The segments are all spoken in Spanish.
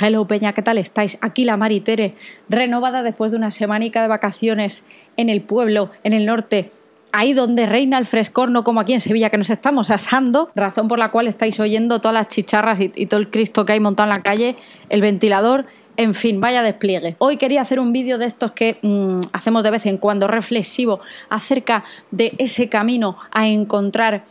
Hello Peña, ¿qué tal estáis? Aquí la Maritere, renovada después de una semanica de vacaciones en el pueblo, en el norte, ahí donde reina el frescor, no como aquí en Sevilla, que nos estamos asando, razón por la cual estáis oyendo todas las chicharras y, todo el cristo que hay montado en la calle, el ventilador, en fin, vaya despliegue. Hoy quería hacer un vídeo de estos que mm, hacemos de vez en cuando, reflexivo, acerca de ese camino a encontrar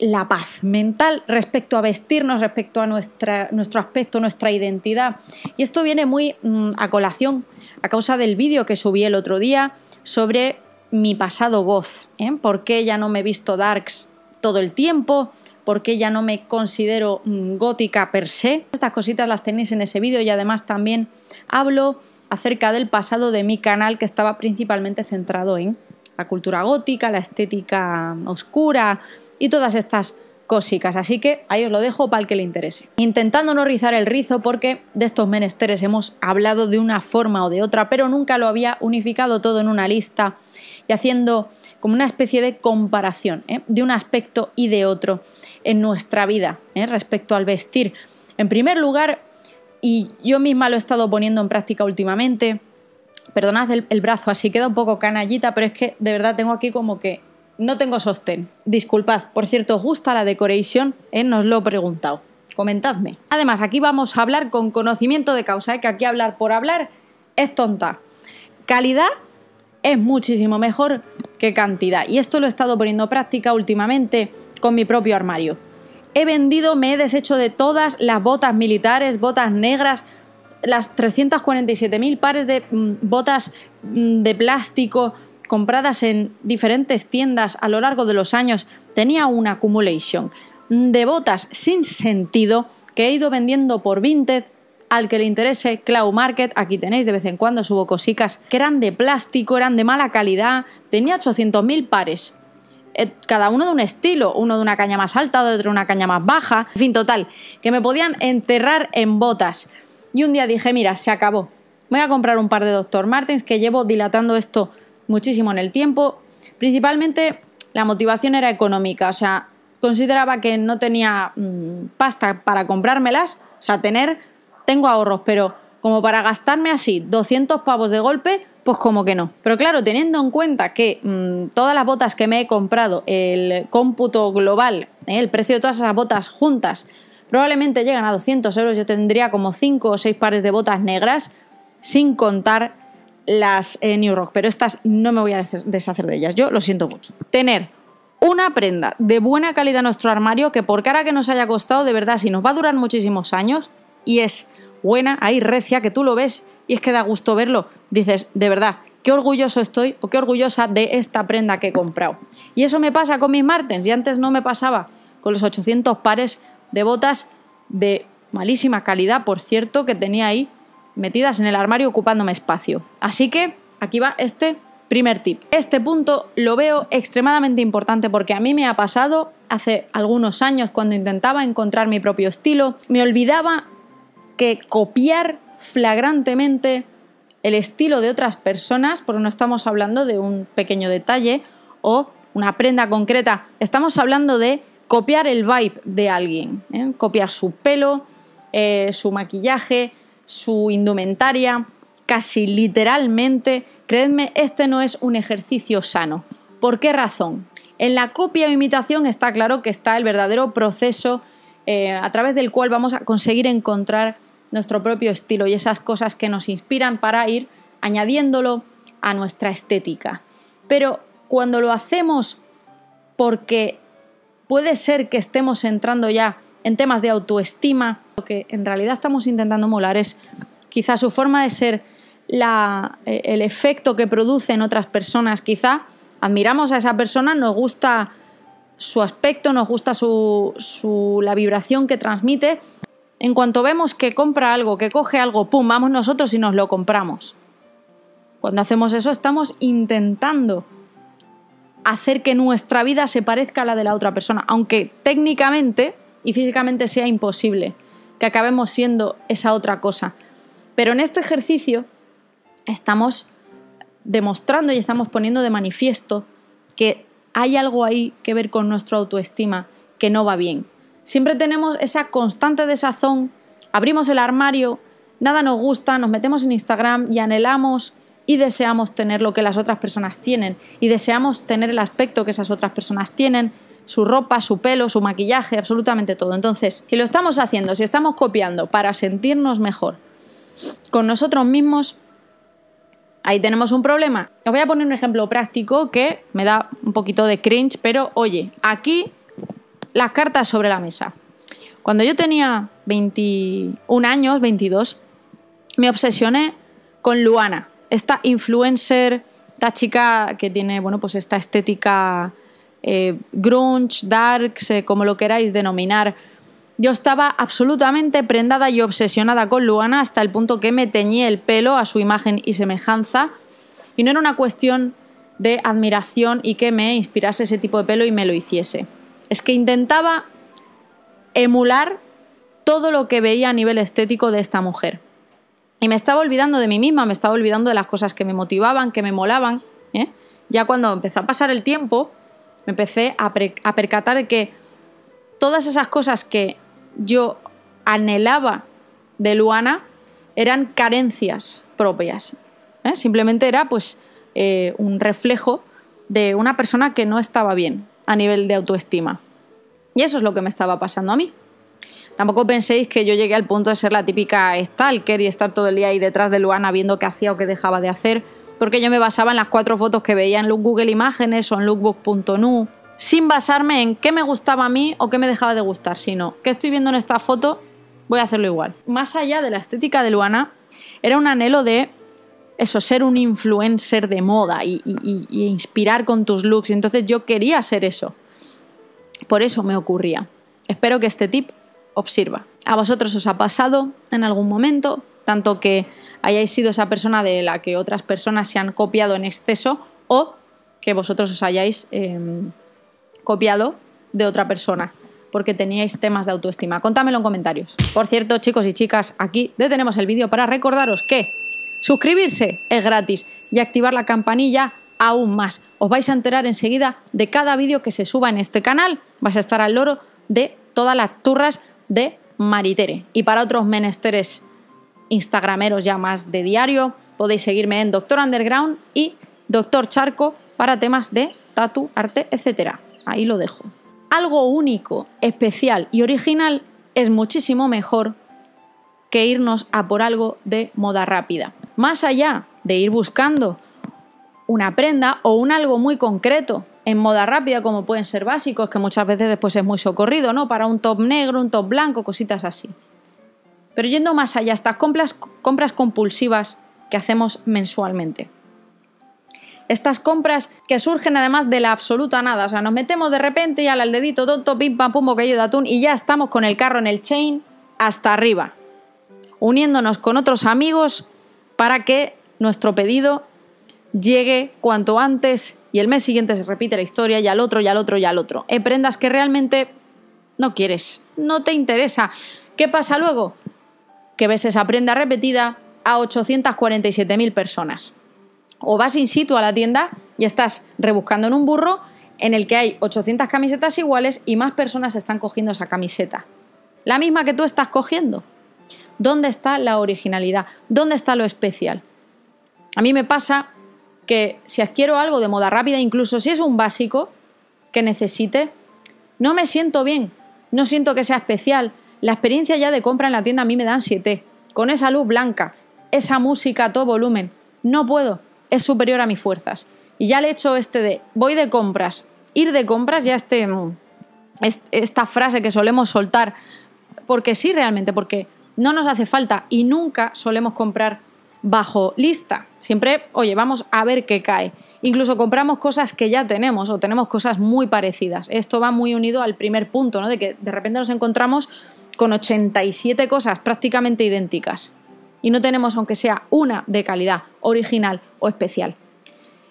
la paz mental respecto a vestirnos, respecto a nuestra, nuestro aspecto, nuestra identidad. Y esto viene muy mm, a colación a causa del vídeo que subí el otro día sobre mi pasado goz. ¿eh? por qué ya no me he visto darks todo el tiempo, por qué ya no me considero mm, gótica per se. Estas cositas las tenéis en ese vídeo y además también hablo acerca del pasado de mi canal que estaba principalmente centrado en la cultura gótica, la estética oscura y todas estas cosicas. Así que ahí os lo dejo para el que le interese. Intentando no rizar el rizo porque de estos menesteres hemos hablado de una forma o de otra, pero nunca lo había unificado todo en una lista y haciendo como una especie de comparación ¿eh? de un aspecto y de otro en nuestra vida ¿eh? respecto al vestir. En primer lugar, y yo misma lo he estado poniendo en práctica últimamente, perdonad el, brazo, así queda un poco canallita, pero es que de verdad tengo aquí como que no tengo sostén. Disculpad, por cierto, ¿os gusta la decoración? Eh, nos lo he preguntado. Comentadme. Además, aquí vamos a hablar con conocimiento de causa, ¿eh? que aquí hablar por hablar es tonta. Calidad es muchísimo mejor que cantidad. Y esto lo he estado poniendo práctica últimamente con mi propio armario. He vendido, me he deshecho de todas las botas militares, botas negras, las 347.000 pares de mm, botas mm, de plástico compradas en diferentes tiendas a lo largo de los años, tenía una accumulation de botas sin sentido que he ido vendiendo por Vinted al que le interese Cloud Market, aquí tenéis de vez en cuando subo cosicas que eran de plástico, eran de mala calidad, tenía 800.000 pares, eh, cada uno de un estilo, uno de una caña más alta, otro de una caña más baja, en fin, total, que me podían enterrar en botas. Y un día dije, mira, se acabó. Voy a comprar un par de Dr. Martens que llevo dilatando esto muchísimo en el tiempo. Principalmente la motivación era económica, o sea, consideraba que no tenía mm, pasta para comprármelas, o sea, tener, tengo ahorros, pero como para gastarme así 200 pavos de golpe, pues como que no. Pero claro, teniendo en cuenta que mm, todas las botas que me he comprado, el cómputo global, ¿eh? el precio de todas esas botas juntas, probablemente llegan a 200 euros, yo tendría como 5 o 6 pares de botas negras, sin contar las eh, New Rock, pero estas no me voy a deshacer de ellas, yo lo siento mucho. Tener una prenda de buena calidad en nuestro armario, que por cara que nos haya costado, de verdad, si nos va a durar muchísimos años, y es buena, hay recia, que tú lo ves, y es que da gusto verlo, dices, de verdad, qué orgulloso estoy o qué orgullosa de esta prenda que he comprado. Y eso me pasa con mis Martens, y antes no me pasaba con los 800 pares de botas de malísima calidad, por cierto, que tenía ahí metidas en el armario ocupándome espacio. Así que aquí va este primer tip. Este punto lo veo extremadamente importante porque a mí me ha pasado hace algunos años cuando intentaba encontrar mi propio estilo, me olvidaba que copiar flagrantemente el estilo de otras personas, porque no estamos hablando de un pequeño detalle o una prenda concreta, estamos hablando de copiar el vibe de alguien, ¿eh? copiar su pelo, eh, su maquillaje, su indumentaria, casi literalmente. Creedme, este no es un ejercicio sano. ¿Por qué razón? En la copia o imitación está claro que está el verdadero proceso eh, a través del cual vamos a conseguir encontrar nuestro propio estilo y esas cosas que nos inspiran para ir añadiéndolo a nuestra estética. Pero cuando lo hacemos porque puede ser que estemos entrando ya en temas de autoestima. Lo que en realidad estamos intentando molar es quizá su forma de ser, eh, el efecto que produce en otras personas. Quizá admiramos a esa persona, nos gusta su aspecto, nos gusta su, la vibración que transmite. En cuanto vemos que compra algo, que coge algo, ¡pum! Vamos nosotros y nos lo compramos. Cuando hacemos eso estamos intentando hacer que nuestra vida se parezca a la de la otra persona, aunque técnicamente y físicamente sea imposible que acabemos siendo esa otra cosa. Pero en este ejercicio estamos demostrando y estamos poniendo de manifiesto que hay algo ahí que ver con nuestra autoestima que no va bien. Siempre tenemos esa constante desazón, abrimos el armario, nada nos gusta, nos metemos en Instagram y anhelamos y deseamos tener lo que las otras personas tienen y deseamos tener el aspecto que esas otras personas tienen, su ropa, su pelo, su maquillaje, absolutamente todo. Entonces, si lo estamos haciendo, si estamos copiando para sentirnos mejor con nosotros mismos, ahí tenemos un problema. Os voy a poner un ejemplo práctico que me da un poquito de cringe, pero oye, aquí las cartas sobre la mesa. Cuando yo tenía 21 años, 22, me obsesioné con Luana esta influencer, esta chica que tiene, bueno, pues esta estética eh, grunge, darks, como lo queráis denominar. Yo estaba absolutamente prendada y obsesionada con Luana hasta el punto que me teñí el pelo a su imagen y semejanza. Y no era una cuestión de admiración y que me inspirase ese tipo de pelo y me lo hiciese. Es que intentaba emular todo lo que veía a nivel estético de esta mujer. Y me estaba olvidando de mí misma, me estaba olvidando de las cosas que me motivaban, que me molaban. ¿eh? Ya cuando empezó a pasar el tiempo, me empecé a, percatar que todas esas cosas que yo anhelaba de Luana eran carencias propias. ¿eh? Simplemente era pues eh, un reflejo de una persona que no estaba bien a nivel de autoestima. Y eso es lo que me estaba pasando a mí. Tampoco penséis que yo llegué al punto de ser la típica stalker y estar todo el día ahí detrás de Luana viendo qué hacía o qué dejaba de hacer, porque yo me basaba en las cuatro fotos que veía en Google Imágenes o en lookbook.nu, sin basarme en qué me gustaba a mí o qué me dejaba de gustar, sino qué estoy viendo en esta foto, voy a hacerlo igual. Más allá de la estética de Luana, era un anhelo de eso, ser un influencer de moda y, inspirar con tus looks. Entonces yo quería ser eso. Por eso me ocurría. Espero que este tip observa. ¿A vosotros os ha pasado en algún momento, tanto que hayáis sido esa persona de la que otras personas se han copiado en exceso o que vosotros os hayáis em, copiado de otra persona? porque teníais temas de autoestima. Contámelo en comentarios. Por cierto, chicos y chicas, aquí detenemos el vídeo para recordaros que suscribirse es gratis y activar la campanilla aún más. Os vais a enterar enseguida de cada vídeo que se suba en este canal. Vais a estar al loro de todas las turras de Maritere. Y para otros menesteres instagrameros ya más de diario, podéis seguirme en Doctor Underground y Doctor Charco para temas de tatu, arte, etc. Ahí lo dejo. Algo único, especial y original es muchísimo mejor que irnos a por algo de moda rápida. Más allá de ir buscando una prenda o un algo muy concreto en moda rápida, como pueden ser básicos, que muchas veces después es muy socorrido, ¿no? Para un top negro, un top blanco, cositas así. Pero yendo más allá, estas compras, compras compulsivas que hacemos mensualmente. Estas compras que surgen además de la absoluta nada, o sea, nos metemos de repente y al dedito tonto, pim, pam, pum, bocadillo de atún y ya estamos con el carro en el chain hasta arriba, uniéndonos con otros amigos para que nuestro pedido llegue cuanto antes y el mes siguiente se repite la historia y al otro y al otro y al otro. En eh, prendas que realmente no quieres, no te interesa. ¿Qué pasa luego? Que ves esa prenda repetida a 847.000 personas. O vas in situ a la tienda y estás rebuscando en un burro en el que hay 800 camisetas iguales y más personas están cogiendo esa camiseta. La misma que tú estás cogiendo. ¿Dónde está la originalidad? ¿Dónde está lo especial? A mí me pasa que si adquiero algo de moda rápida, incluso si es un básico que necesite, no me siento bien, no siento que sea especial. La experiencia ya de compra en la tienda a mí me dan 7. Con esa luz blanca, esa música a todo volumen, no puedo, es superior a mis fuerzas. Y ya le hecho este de voy de compras, ir de compras, ya este, mm, esta frase que solemos soltar, porque sí realmente, porque no nos hace falta y nunca solemos comprar bajo lista. Siempre, oye, vamos a ver qué cae. Incluso compramos cosas que ya tenemos o tenemos cosas muy parecidas. Esto va muy unido al primer punto, ¿no? De que de repente nos encontramos con 87 cosas prácticamente idénticas y no tenemos aunque sea una de calidad, original o especial.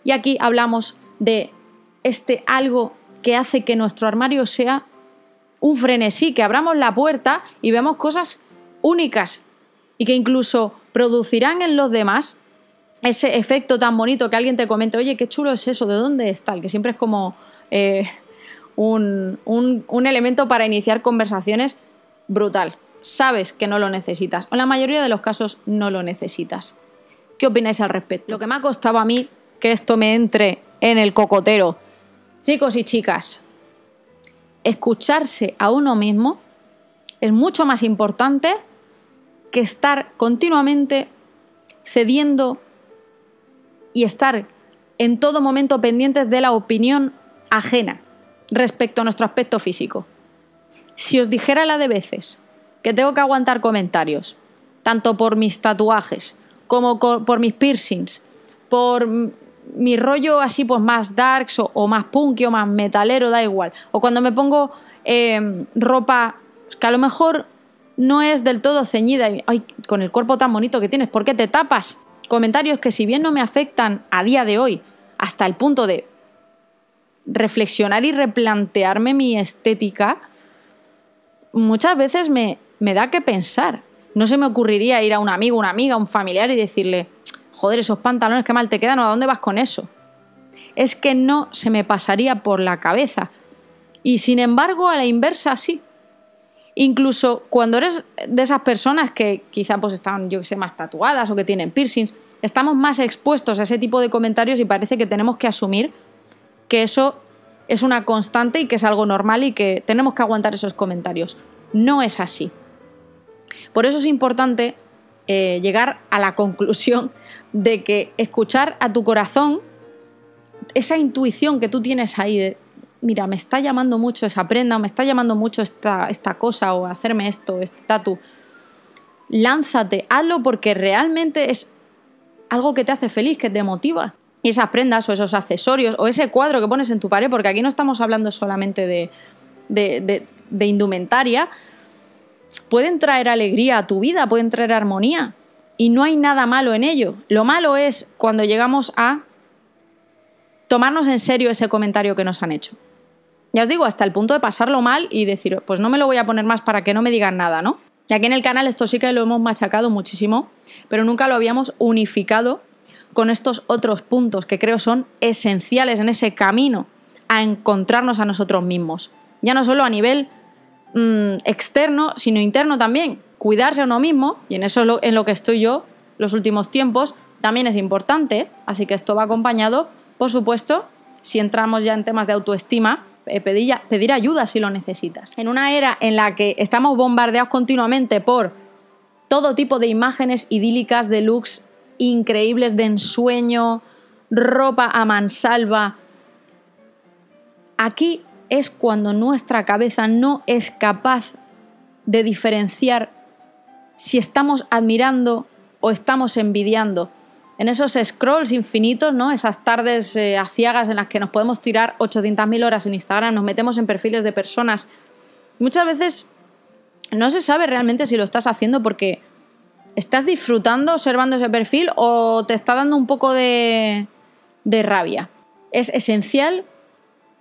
Y aquí hablamos de este algo que hace que nuestro armario sea un frenesí, que abramos la puerta y vemos cosas únicas y que incluso producirán en los demás ese efecto tan bonito que alguien te comente, oye, qué chulo es eso, ¿de dónde es tal? Que siempre es como eh, un, un elemento para iniciar conversaciones brutal. Sabes que no lo necesitas, o en la mayoría de los casos no lo necesitas. ¿Qué opináis al respecto? Lo que me ha costado a mí que esto me entre en el cocotero. Chicos y chicas, escucharse a uno mismo es mucho más importante que estar continuamente cediendo y estar en todo momento pendientes de la opinión ajena respecto a nuestro aspecto físico. Si os dijera la de veces que tengo que aguantar comentarios, tanto por mis tatuajes como por mis piercings, por mi rollo así pues más darks o, más punk o más metalero, da igual, o cuando me pongo em, ropa que a lo mejor no es del todo ceñida. con el cuerpo tan bonito que tienes, ¿por qué te tapas? Comentarios que si bien no me afectan a día de hoy, hasta el punto de reflexionar y replantearme mi estética, muchas veces me, me da que pensar. No se me ocurriría ir a un amigo, una amiga, un familiar y decirle, joder, esos pantalones que mal te quedan, ¿o a dónde vas con eso? Es que no se me pasaría por la cabeza. Y sin embargo, a la inversa sí. Incluso cuando eres de esas personas que quizá pues están, yo sé, más tatuadas o que tienen piercings, estamos más expuestos a ese tipo de comentarios y parece que tenemos que asumir que eso es una constante y que es algo normal y que tenemos que aguantar esos comentarios. No es así. Por eso es importante eh, llegar a la conclusión de que escuchar a tu corazón, esa intuición que tú tienes ahí de mira, me está llamando mucho esa prenda, o me está llamando mucho esta, esta cosa, o hacerme esto, este tatu. Lánzate, hazlo porque realmente es algo que te hace feliz, que te motiva. Y esas prendas o esos accesorios o ese cuadro que pones en tu pared, porque aquí no estamos hablando solamente de indumentaria, pueden traer alegría a tu vida, pueden traer armonía. Y no hay nada malo en ello. Lo malo es cuando llegamos a tomarnos en serio ese comentario que nos han hecho. Ya os digo, hasta el punto de pasarlo mal y decir, pues no me lo voy a poner más para que no me digan nada, ¿no? Y aquí en el canal esto sí que lo hemos machacado muchísimo, pero nunca lo habíamos unificado con estos otros puntos que creo son esenciales en ese camino a encontrarnos a nosotros mismos. Ya no solo a nivel mm, externo, sino interno también. Cuidarse a uno mismo, y en eso en lo que estoy yo los últimos tiempos, también es importante, así que esto va acompañado, por supuesto, si entramos ya en temas de autoestima, eh, pedir, ayuda si lo necesitas. En una era en la que estamos bombardeados continuamente por todo tipo de imágenes idílicas de looks increíbles de ensueño, ropa a mansalva. Aquí es cuando nuestra cabeza no es capaz de diferenciar si estamos admirando o estamos envidiando en esos scrolls infinitos, ¿no? Esas tardes eh, aciagas en las que nos podemos tirar 800.000 horas en Instagram, nos metemos en perfiles de personas. Muchas veces no se sabe realmente si lo estás haciendo porque estás disfrutando observando ese perfil o te está dando un poco de, de rabia. Es esencial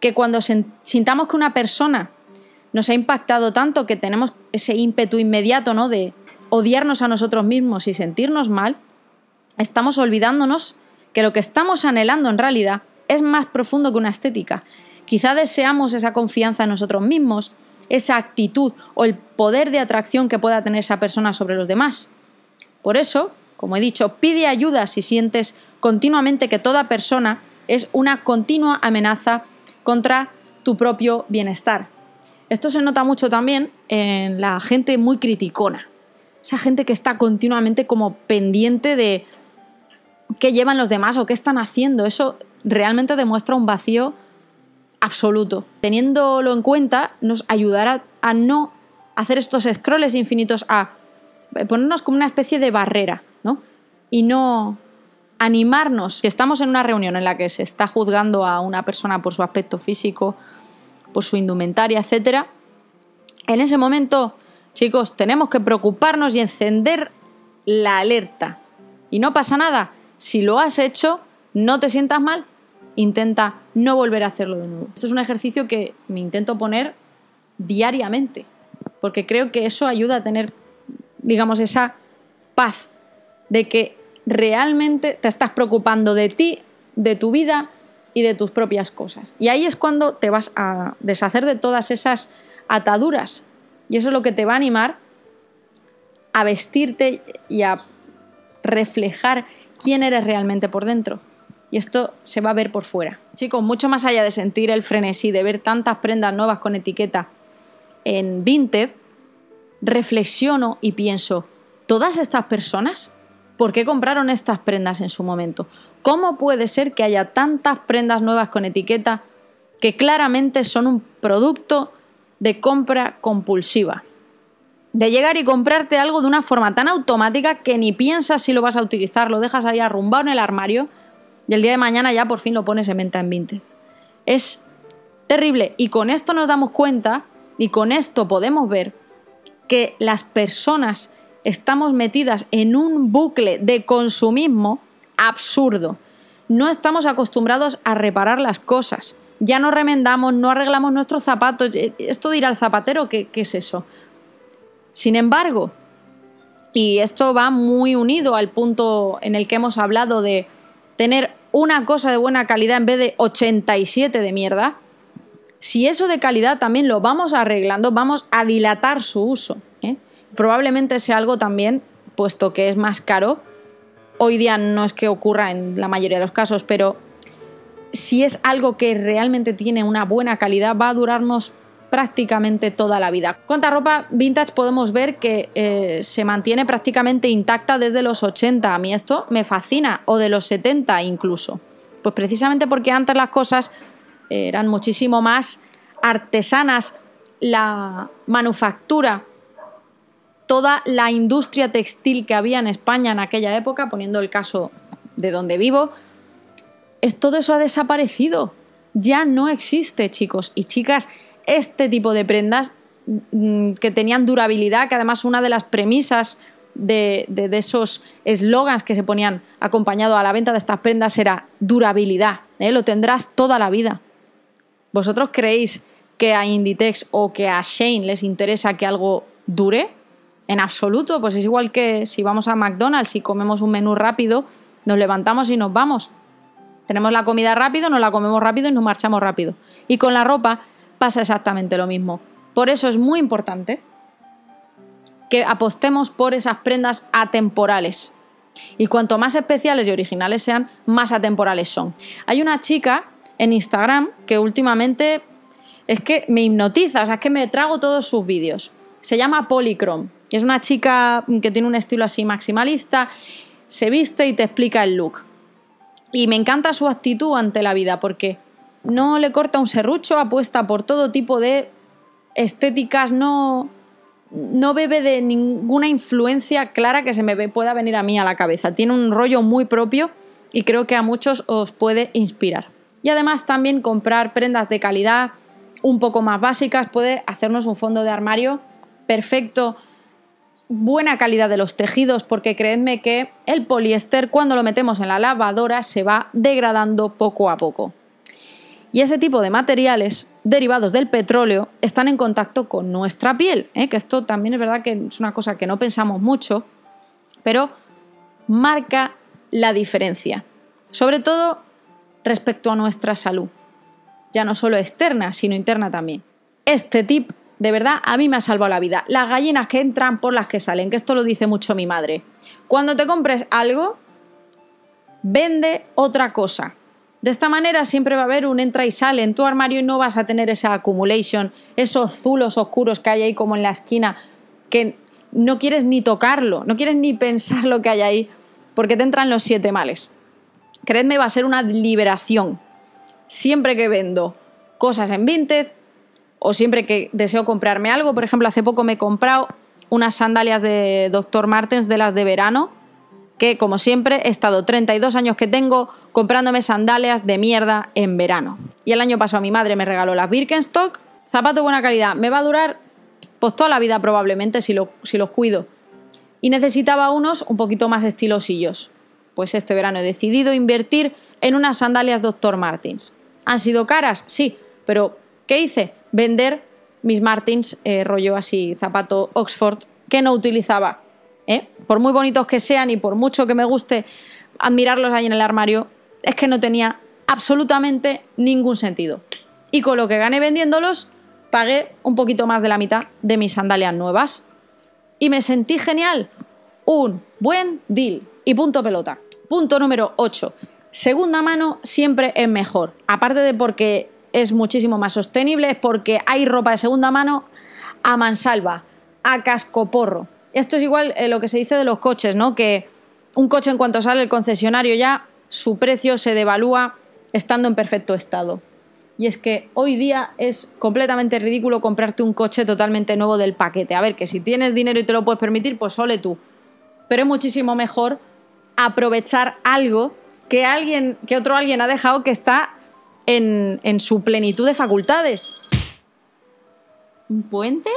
que cuando sintamos que una persona nos ha impactado tanto que tenemos ese ímpetu inmediato, ¿no? De odiarnos a nosotros mismos y sentirnos mal, estamos olvidándonos que lo que estamos anhelando en realidad es más profundo que una estética. Quizá deseamos esa confianza en nosotros mismos, esa actitud o el poder de atracción que pueda tener esa persona sobre los demás. Por eso, como he dicho, pide ayuda si sientes continuamente que toda persona es una continua amenaza contra tu propio bienestar. Esto se nota mucho también en la gente muy criticona. Esa gente que está continuamente como pendiente de qué llevan los demás o qué están haciendo. Eso realmente demuestra un vacío absoluto. Teniéndolo en cuenta, nos ayudará a no hacer estos scrolls infinitos, a ponernos como una especie de barrera, ¿no? Y no animarnos, que estamos en una reunión en la que se está juzgando a una persona por su aspecto físico, por su indumentaria, etc. En ese momento, chicos, tenemos que preocuparnos y encender la alerta. Y no pasa nada si lo has hecho, no te sientas mal, intenta no volver a hacerlo de nuevo. Esto es un ejercicio que me intento poner diariamente, porque creo que eso ayuda a tener, digamos, esa paz de que realmente te estás preocupando de ti, de tu vida y de tus propias cosas. Y ahí es cuando te vas a deshacer de todas esas ataduras. Y eso es lo que te va a animar a vestirte y a reflejar quién eres realmente por dentro. Y esto se va a ver por fuera. Chicos, mucho más allá de sentir el frenesí, de ver tantas prendas nuevas con etiqueta en Vinted, reflexiono y pienso, ¿todas estas personas por qué compraron estas prendas en su momento? ¿Cómo puede ser que haya tantas prendas nuevas con etiqueta que claramente son un producto de compra compulsiva? de llegar y comprarte algo de una forma tan automática que ni piensas si lo vas a utilizar, lo dejas ahí arrumbado en el armario y el día de mañana ya por fin lo pones en venta en vintage. Es terrible y con esto nos damos cuenta y con esto podemos ver que las personas estamos metidas en un bucle de consumismo absurdo. No estamos acostumbrados a reparar las cosas. Ya no remendamos, no arreglamos nuestros zapatos. Esto dirá al zapatero, qué es eso? Sin embargo, y esto va muy unido al punto en el que hemos hablado de tener una cosa de buena calidad en vez de 87 de mierda, si eso de calidad también lo vamos arreglando, vamos a dilatar su uso. ¿eh? Probablemente sea algo también, puesto que es más caro, hoy día no es que ocurra en la mayoría de los casos, pero si es algo que realmente tiene una buena calidad, va a durarnos prácticamente toda la vida. Cuánta ropa vintage podemos ver que eh, se mantiene prácticamente intacta desde los 80, a mí esto me fascina, o de los 70 incluso. Pues precisamente porque antes las cosas eran muchísimo más artesanas, la manufactura, toda la industria textil que había en España en aquella época, poniendo el caso de donde vivo, es, todo eso ha desaparecido. Ya no existe, chicos y chicas este tipo de prendas mm, que tenían durabilidad, que además una de las premisas de, esos eslogans que se ponían acompañado a la venta de estas prendas era durabilidad, ¿eh? lo tendrás toda la vida. ¿Vosotros creéis que a Inditex o que a Shane les interesa que algo dure? En absoluto, pues es igual que si vamos a McDonald's y comemos un menú rápido, nos levantamos y nos vamos. Tenemos la comida rápido, nos la comemos rápido y nos marchamos rápido. Y con la ropa pasa exactamente lo mismo. Por eso es muy importante que apostemos por esas prendas atemporales. Y cuanto más especiales y originales sean, más atemporales son. Hay una chica en Instagram que últimamente es que me hipnotiza, o sea, es que me trago todos sus vídeos. Se llama Polychrome. Es una chica que tiene un estilo así maximalista, se viste y te explica el look. Y me encanta su actitud ante la vida porque no le corta un serrucho, apuesta por todo tipo de estéticas, no, no bebe de ninguna influencia clara que se me pueda venir a mí a la cabeza. Tiene un rollo muy propio y creo que a muchos os puede inspirar. Y además también comprar prendas de calidad un poco más básicas puede hacernos un fondo de armario perfecto, buena calidad de los tejidos, porque creedme que el poliéster cuando lo metemos en la lavadora se va degradando poco a poco. Y ese tipo de materiales derivados del petróleo están en contacto con nuestra piel, ¿eh? que esto también es verdad que es una cosa que no pensamos mucho, pero marca la diferencia, sobre todo respecto a nuestra salud, ya no solo externa, sino interna también. Este tip, de verdad, a mí me ha salvado la vida. Las gallinas que entran por las que salen, que esto lo dice mucho mi madre. Cuando te compres algo, vende otra cosa. De esta manera siempre va a haber un entra y sale en tu armario y no vas a tener esa accumulation, esos zulos oscuros que hay ahí como en la esquina, que no quieres ni tocarlo, no quieres ni pensar lo que hay ahí, porque te entran los siete males. Creedme, va a ser una liberación. Siempre que vendo cosas en Vinted o siempre que deseo comprarme algo, por ejemplo, hace poco me he comprado unas sandalias de Dr. Martens de las de verano, que como siempre he estado 32 años que tengo comprándome sandalias de mierda en verano. Y el año pasado mi madre me regaló las Birkenstock, zapato de buena calidad, me va a durar pues, toda la vida probablemente si, los cuido. Y necesitaba unos un poquito más estilosillos. Pues este verano he decidido invertir en unas sandalias Dr. Martins. ¿Han sido caras? Sí, pero ¿qué hice? Vender mis Martins, eh, rollo así, zapato Oxford, que no utilizaba ¿eh? Por muy bonitos que sean y por mucho que me guste admirarlos ahí en el armario, es que no tenía absolutamente ningún sentido. Y con lo que gané vendiéndolos, pagué un poquito más de la mitad de mis sandalias nuevas. Y me sentí genial. Un buen deal. Y punto pelota. Punto número 8. Segunda mano siempre es mejor. Aparte de porque es muchísimo más sostenible, es porque hay ropa de segunda mano a mansalva, a cascoporro. Esto es igual eh, lo que se dice de los coches, ¿no? Que un coche en cuanto sale el concesionario ya, su precio se devalúa estando en perfecto estado. Y es que hoy día es completamente ridículo comprarte un coche totalmente nuevo del paquete. A ver, que si tienes dinero y te lo puedes permitir, pues sole tú. Pero es muchísimo mejor aprovechar algo que que otro alguien ha dejado que está en su plenitud de facultades. ¿Un puente?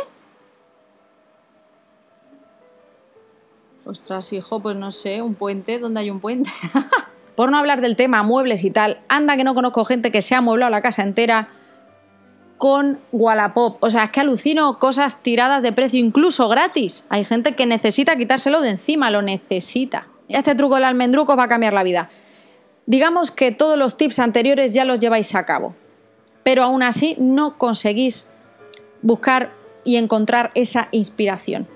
Ostras, hijo, pues no sé, un puente, ¿dónde hay un puente? Por no hablar del tema muebles y tal, anda que no conozco gente que se ha mueblado la casa entera con Wallapop. O sea, es que alucino cosas tiradas de precio, incluso gratis. Hay gente que necesita quitárselo de encima, lo necesita. Este truco del almendruco va a cambiar la vida. Digamos que todos los tips anteriores ya los lleváis a cabo, pero aún así no conseguís buscar y encontrar esa inspiración.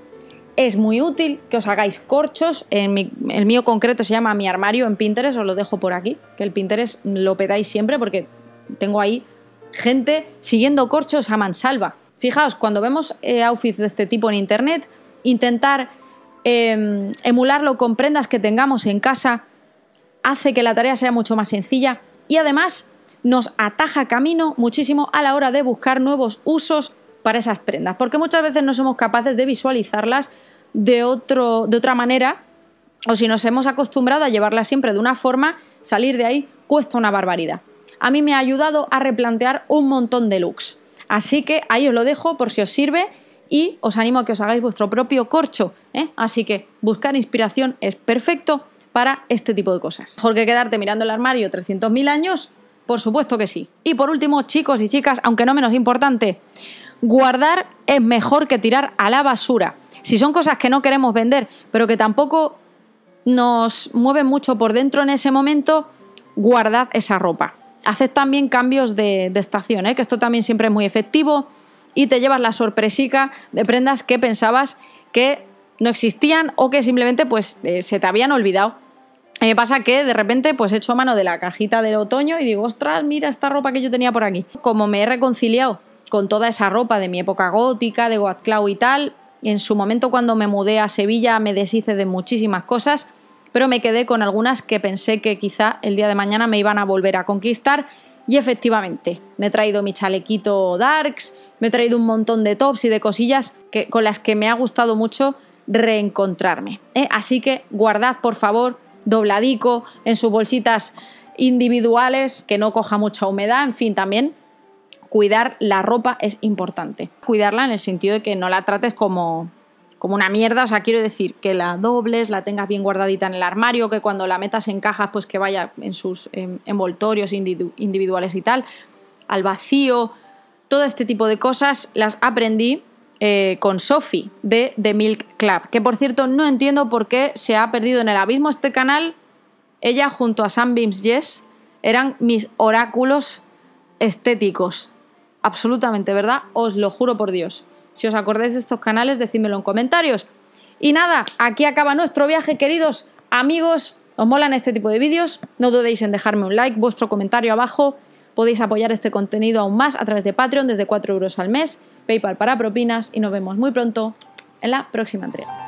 Es muy útil que os hagáis corchos. el mío concreto se llama mi armario en Pinterest, os lo dejo por aquí, que el Pinterest lo pedáis siempre porque tengo ahí gente siguiendo corchos a mansalva. Fijaos, cuando vemos eh, outfits de este tipo en internet, intentar em, emularlo con prendas que tengamos en casa hace que la tarea sea mucho más sencilla y además nos ataja camino muchísimo a la hora de buscar nuevos usos para esas prendas, porque muchas veces no somos capaces de visualizarlas de, otro, de otra manera, o si nos hemos acostumbrado a llevarla siempre de una forma, salir de ahí cuesta una barbaridad. A mí me ha ayudado a replantear un montón de looks. Así que ahí os lo dejo por si os sirve y os animo a que os hagáis vuestro propio corcho. ¿eh? Así que buscar inspiración es perfecto para este tipo de cosas. Mejor que quedarte mirando el armario 300.000 años, por supuesto que sí. Y por último, chicos y chicas, aunque no menos importante, guardar es mejor que tirar a la basura. Si son cosas que no queremos vender, pero que tampoco nos mueven mucho por dentro en ese momento, guardad esa ropa. Haced también cambios de, estación, ¿eh? que esto también siempre es muy efectivo y te llevas la sorpresica de prendas que pensabas que no existían o que simplemente pues eh, se te habían olvidado. me pasa que de repente pues echo mano de la cajita del otoño y digo, ostras, mira esta ropa que yo tenía por aquí. Como me he reconciliado con toda esa ropa de mi época gótica, de Guadclau y tal. En su momento cuando me mudé a Sevilla me deshice de muchísimas cosas, pero me quedé con algunas que pensé que quizá el día de mañana me iban a volver a conquistar y efectivamente me he traído mi chalequito darks, me he traído un montón de tops y de cosillas que, con las que me ha gustado mucho reencontrarme. ¿eh? Así que guardad por favor dobladico en sus bolsitas individuales, que no coja mucha humedad, en fin, también cuidar la ropa es importante. Cuidarla en el sentido de que no la trates como, una mierda, o sea, quiero decir que la dobles, la tengas bien guardadita en el armario, que cuando la metas en cajas, pues que vaya en sus em, envoltorios individuales y tal, al vacío, todo este tipo de cosas las aprendí eh, con Sophie de The Milk Club, que por cierto no entiendo por qué se ha perdido en el abismo este canal. Ella junto a Sam Beams Yes eran mis oráculos estéticos absolutamente verdad, os lo juro por Dios. Si os acordáis de estos canales, decídmelo en comentarios. Y nada, aquí acaba nuestro viaje, queridos amigos. ¿Os molan este tipo de vídeos? No dudéis en dejarme un like, vuestro comentario abajo. Podéis apoyar este contenido aún más a través de Patreon desde 4 euros al mes, PayPal para propinas y nos vemos muy pronto en la próxima entrega.